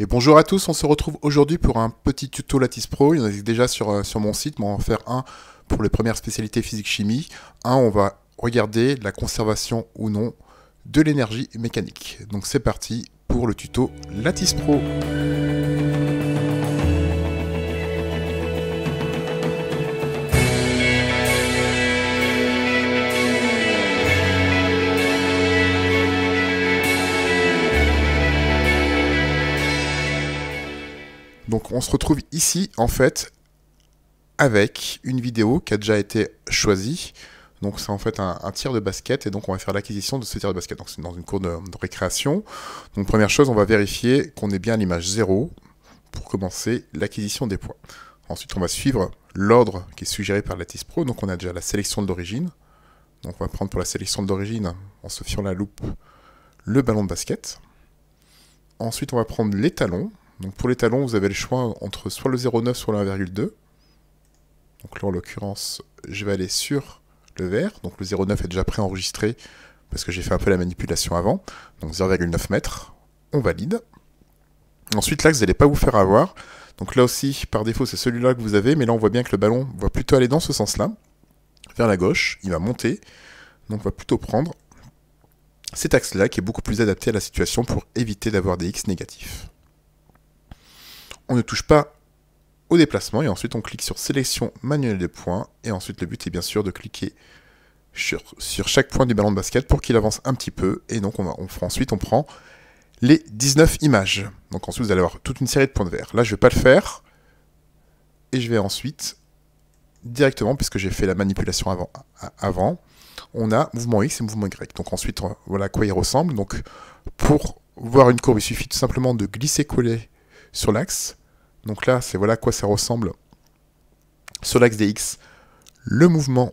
Et bonjour à tous, on se retrouve aujourd'hui pour un petit tuto Lattice Pro. Il y en a déjà sur, euh, sur mon site, mais on va en faire un pour les premières spécialités physique-chimie. Un, on va regarder la conservation ou non de l'énergie mécanique. Donc c'est parti pour le tuto Lattice Pro. on se retrouve ici en fait avec une vidéo qui a déjà été choisie. Donc c'est en fait un, tiers tir de basket et donc on va faire l'acquisition de ce tir de basket. Donc c'est dans une cour de, récréation. Donc première chose, on va vérifier qu'on est bien à l'image 0 pour commencer l'acquisition des points. Ensuite, on va suivre l'ordre qui est suggéré par Lattice Pro. Donc on a déjà la sélection de l'origine. Donc on va prendre pour la sélection de l'origine, en se fiant la loupe, le ballon de basket. Ensuite, on va prendre les talons. Donc pour les talons, vous avez le choix entre soit le 0,9, soit le 1,2. Donc là, en l'occurrence, je vais aller sur le vert. Donc le 0,9 est déjà préenregistré parce que j'ai fait un peu la manipulation avant. Donc 0,9 mètres, on valide. Ensuite, l'axe, vous n'allez pas vous faire avoir. Donc là aussi, par défaut, c'est celui-là que vous avez, mais là, on voit bien que le ballon va plutôt aller dans ce sens-là, vers la gauche, il va monter, donc on va plutôt prendre cet axe-là qui est beaucoup plus adapté à la situation pour éviter d'avoir des X négatifs on ne touche pas au déplacement et ensuite on clique sur sélection manuelle des points et ensuite le but est bien sûr de cliquer sur, sur chaque point du ballon de basket pour qu'il avance un petit peu et donc on, va, ensuite on prend les 19 images. Donc ensuite vous allez avoir toute une série de points de verre. Là je ne vais pas le faire et je vais ensuite directement puisque j'ai fait la manipulation avant, avant on a mouvement X et mouvement Y. Donc ensuite, euh, voilà à quoi il ressemble. Donc pour voir une courbe, il suffit tout simplement de glisser-coller sur l'axe. Donc là, c'est voilà à quoi ça ressemble sur l'axe des X. Le mouvement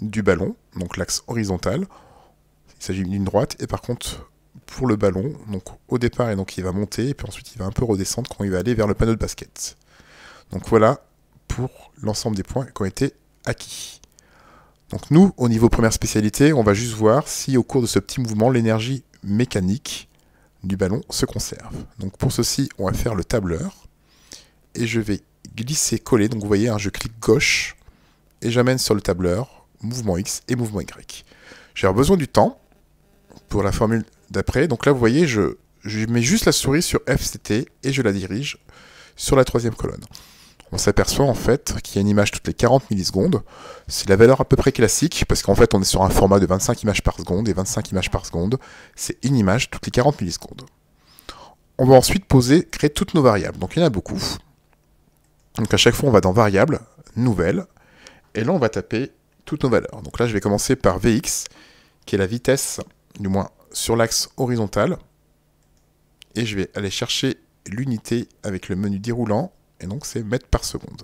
du ballon, donc l'axe horizontal. Il s'agit d'une droite, et par contre, pour le ballon, donc au départ, et donc il va monter, et puis ensuite il va un peu redescendre quand il va aller vers le panneau de basket. Donc voilà pour l'ensemble des points qui ont été acquis. Donc nous, au niveau première spécialité, on va juste voir si au cours de ce petit mouvement, l'énergie mécanique du ballon se conserve. Donc pour ceci, on va faire le tableur. Et je vais glisser, coller. Donc vous voyez, hein, je clique gauche et j'amène sur le tableur mouvement X et mouvement Y. J'ai besoin du temps pour la formule d'après. Donc là, vous voyez, je mets juste la souris sur FCT et je la dirige sur la troisième colonne on s'aperçoit en fait qu'il y a une image toutes les 40 millisecondes. C'est la valeur à peu près classique, parce qu'en fait on est sur un format de 25 images par seconde, et 25 images par seconde, c'est une image toutes les 40 millisecondes. On va ensuite poser, créer toutes nos variables, donc il y en a beaucoup. Donc à chaque fois on va dans variables, nouvelles, et là on va taper toutes nos valeurs. Donc là je vais commencer par Vx, qui est la vitesse, du moins sur l'axe horizontal, et je vais aller chercher l'unité avec le menu déroulant, et donc c'est mètres par seconde.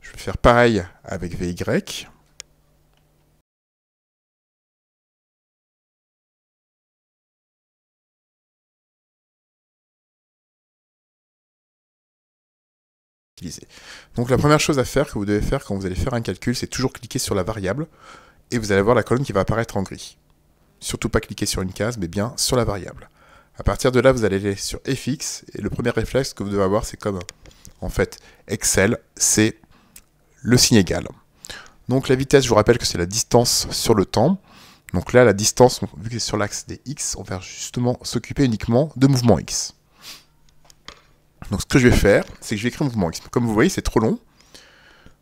Je vais faire pareil avec VY. Donc la première chose à faire que vous devez faire quand vous allez faire un calcul, c'est toujours cliquer sur la variable et vous allez voir la colonne qui va apparaître en gris. Surtout pas cliquer sur une case, mais bien sur la variable. À partir de là, vous allez aller sur FX et le premier réflexe que vous devez avoir, c'est comme en fait Excel, c'est le signe égal. Donc la vitesse, je vous rappelle que c'est la distance sur le temps. Donc là, la distance, vu que c'est sur l'axe des X, on va justement s'occuper uniquement de mouvement X. Donc ce que je vais faire, c'est que je vais écrire mouvement X. Comme vous voyez, c'est trop long.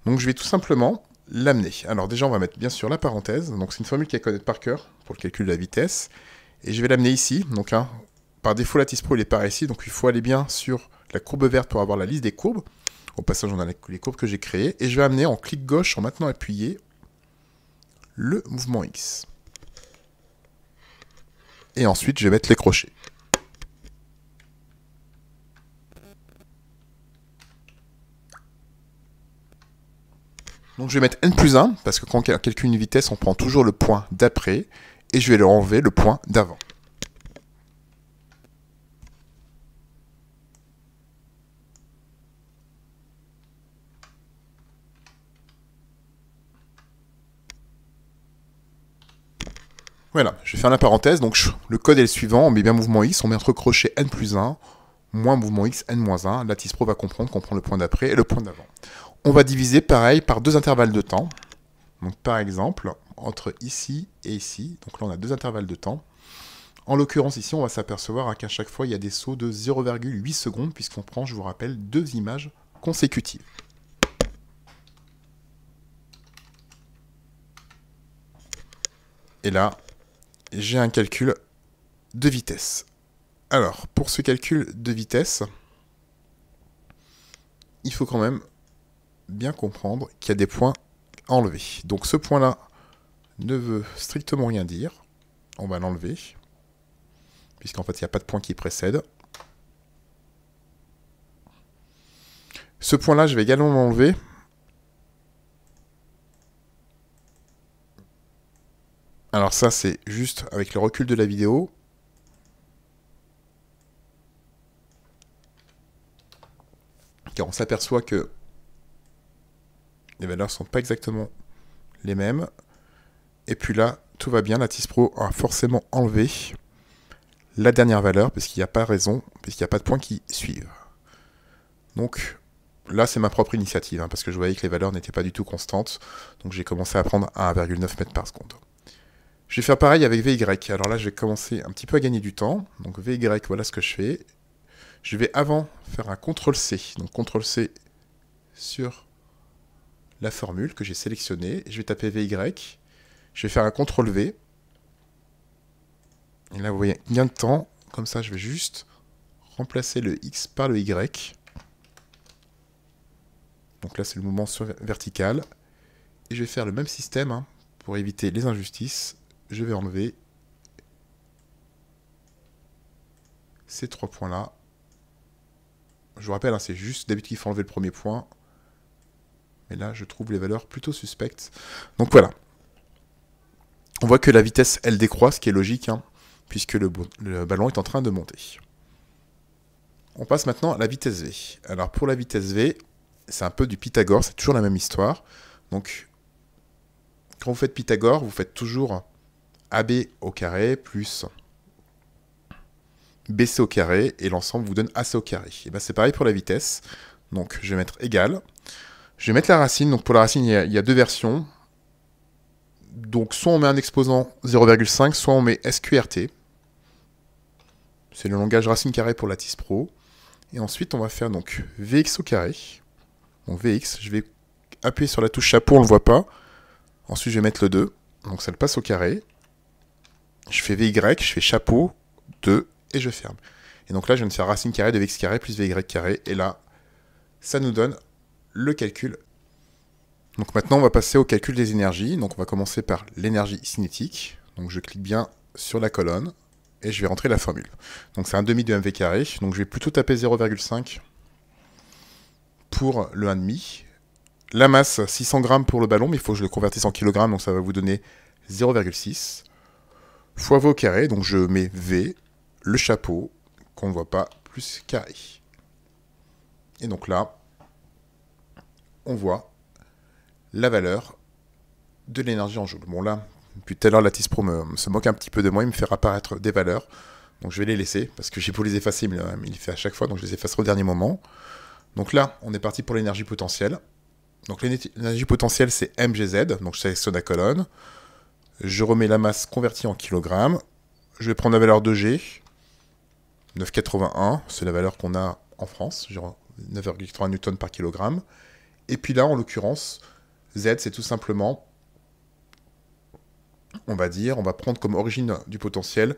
Donc je vais tout simplement l'amener. Alors déjà, on va mettre bien sûr la parenthèse. Donc c'est une formule est connaître par cœur pour le calcul de la vitesse. Et je vais l'amener ici. Donc hein, par défaut, la TISPRO, il est par ici, donc il faut aller bien sur la courbe verte pour avoir la liste des courbes. Au passage, on a les courbes que j'ai créées. Et je vais amener en clic gauche, en maintenant appuyé, le mouvement X. Et ensuite, je vais mettre les crochets. Donc je vais mettre n plus 1, parce que quand on calcule une vitesse, on prend toujours le point d'après, et je vais leur enlever le point d'avant. Voilà, je vais faire la parenthèse. Donc, le code est le suivant. On met bien mouvement X, on met entre crochets N plus 1, moins mouvement X, N moins 1. Lattice Pro va comprendre qu'on prend le point d'après et le point d'avant. On va diviser, pareil, par deux intervalles de temps. Donc, par exemple, entre ici et ici. Donc là, on a deux intervalles de temps. En l'occurrence, ici, on va s'apercevoir hein, qu'à chaque fois, il y a des sauts de 0,8 secondes, puisqu'on prend, je vous rappelle, deux images consécutives. Et là, j'ai un calcul de vitesse. Alors, pour ce calcul de vitesse, il faut quand même bien comprendre qu'il y a des points enlevés. Donc ce point-là ne veut strictement rien dire. On va l'enlever, puisqu'en fait, il n'y a pas de point qui précède. Ce point-là, je vais également l'enlever, Alors ça, c'est juste avec le recul de la vidéo. Car on s'aperçoit que les valeurs sont pas exactement les mêmes. Et puis là, tout va bien. La TISPRO a forcément enlevé la dernière valeur, parce qu'il n'y a pas raison, parce n'y a pas de points qui suivent. Donc là, c'est ma propre initiative, hein, parce que je voyais que les valeurs n'étaient pas du tout constantes. Donc j'ai commencé à prendre à 1,9 mètres par seconde. Je vais faire pareil avec VY. Alors là, je vais commencer un petit peu à gagner du temps. Donc VY, voilà ce que je fais. Je vais avant faire un CTRL-C. Donc CTRL-C sur la formule que j'ai sélectionnée. Je vais taper VY. Je vais faire un CTRL-V. Et là, vous voyez gain de temps. Comme ça, je vais juste remplacer le X par le Y. Donc là, c'est le mouvement vertical. Et je vais faire le même système hein, pour éviter les injustices je vais enlever ces trois points-là. Je vous rappelle, hein, c'est juste d'habitude qu'il faut enlever le premier point. Mais là, je trouve les valeurs plutôt suspectes. Donc voilà. On voit que la vitesse, elle décroît, ce qui est logique, hein, puisque le, le ballon est en train de monter. On passe maintenant à la vitesse V. Alors pour la vitesse V, c'est un peu du Pythagore, c'est toujours la même histoire. Donc quand vous faites Pythagore, vous faites toujours AB au carré plus BC au carré, et l'ensemble vous donne AC au carré. Et ben c'est pareil pour la vitesse. Donc je vais mettre égal. Je vais mettre la racine. Donc pour la racine, il y a, deux versions. Donc soit on met un exposant 0,5, soit on met SQRT. C'est le langage racine carrée pour Lattice Pro. Et ensuite, on va faire donc VX au carré. Donc VX, je vais appuyer sur la touche chapeau, on ne le voit pas. Ensuite, je vais mettre le 2. Donc ça le passe au carré je fais Vy, je fais chapeau, 2, et je ferme. Et donc là, je viens de faire racine carrée de Vx carré plus Vy carré, et là, ça nous donne le calcul. Donc maintenant, on va passer au calcul des énergies. Donc on va commencer par l'énergie cinétique. Donc je clique bien sur la colonne, et je vais rentrer la formule. Donc c'est un demi de mv carré, donc je vais plutôt taper 0,5 pour le 1,5. La masse, 600 grammes pour le ballon, mais il faut que je le convertisse en kilogrammes, donc ça va vous donner 0,6 fois v au carré, donc je mets V, le chapeau, qu'on ne voit pas, plus carré. Et donc là, on voit la valeur de l'énergie en joule. Bon là, depuis tout à l'heure, Pro me, se moque un petit peu de moi, il me fait apparaître des valeurs. Donc je vais les laisser, parce que j'ai pas les effacer, mais euh, il les fait à chaque fois, donc je les effacerai au dernier moment. Donc là, on est parti pour l'énergie potentielle. Donc l'énergie potentielle, c'est MGZ, donc je sélectionne la colonne. Je remets la masse convertie en kilogrammes. Je vais prendre la valeur de G. 9,81, c'est la valeur qu'on a en France, 9,3 newton par kilogramme. Et puis là, en l'occurrence, Z, c'est tout simplement, on va dire, on va prendre comme origine du potentiel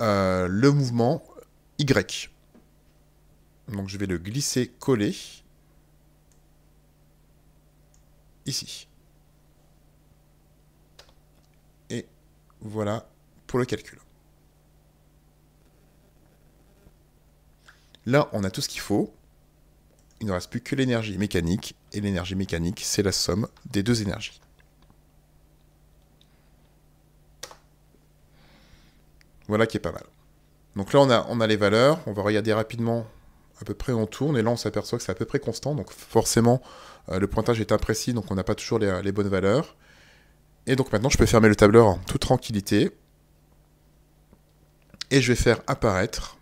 euh, le mouvement Y. Donc je vais le glisser, coller, ici. Voilà pour le calcul. Là, on a tout ce qu'il faut. Il ne reste plus que l'énergie mécanique. Et l'énergie mécanique, c'est la somme des deux énergies. Voilà qui est pas mal. Donc là, on a, on a les valeurs. On va regarder rapidement à peu près on tourne. Et là, on s'aperçoit que c'est à peu près constant. Donc forcément, euh, le pointage est imprécis, donc on n'a pas toujours les bonnes valeurs. Et donc maintenant, je peux fermer le tableur en toute tranquillité. Et je vais faire apparaître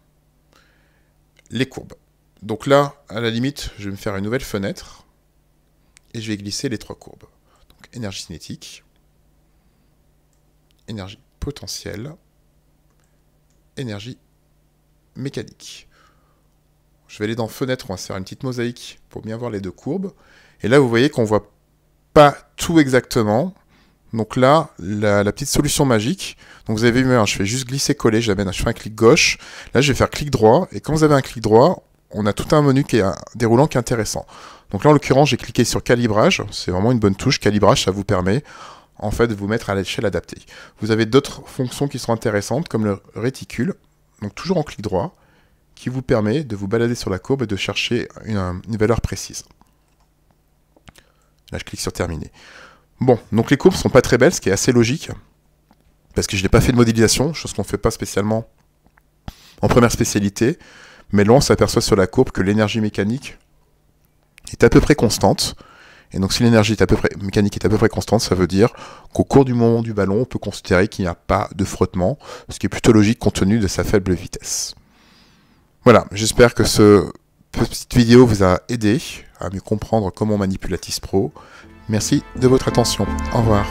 les courbes. Donc là, à la limite, je vais me faire une nouvelle fenêtre. Et je vais glisser les trois courbes. Donc énergie cinétique, énergie potentielle, énergie mécanique. Je vais aller dans fenêtre, on va se faire une petite mosaïque pour bien voir les deux courbes. Et là, vous voyez qu'on voit pas tout exactement. Donc là, la, petite solution magique. Donc vous avez vu, hein, je fais juste glisser-coller, je fais un clic gauche. Là, je vais faire clic droit. Et quand vous avez un clic droit, on a tout un menu qui est déroulant qui est intéressant. Donc là, en l'occurrence, j'ai cliqué sur calibrage. C'est vraiment une bonne touche. Calibrage, ça vous permet en fait de vous mettre à l'échelle adaptée. Vous avez d'autres fonctions qui sont intéressantes, comme le réticule. Donc toujours en clic droit, qui vous permet de vous balader sur la courbe et de chercher une valeur précise. Là, je clique sur terminer. Bon, donc les courbes sont pas très belles, ce qui est assez logique, parce que je n'ai pas fait de modélisation, chose qu'on ne fait pas spécialement en première spécialité, mais là on s'aperçoit sur la courbe que l'énergie mécanique est à peu près constante, et donc si l'énergie mécanique est à peu près constante, ça veut dire qu'au cours du moment du ballon, on peut considérer qu'il n'y a pas de frottement, ce qui est plutôt logique compte tenu de sa faible vitesse. Voilà, j'espère que ce petite vidéo vous a aidé à mieux comprendre comment manipuler la TIS Pro. Merci de votre attention. Au revoir.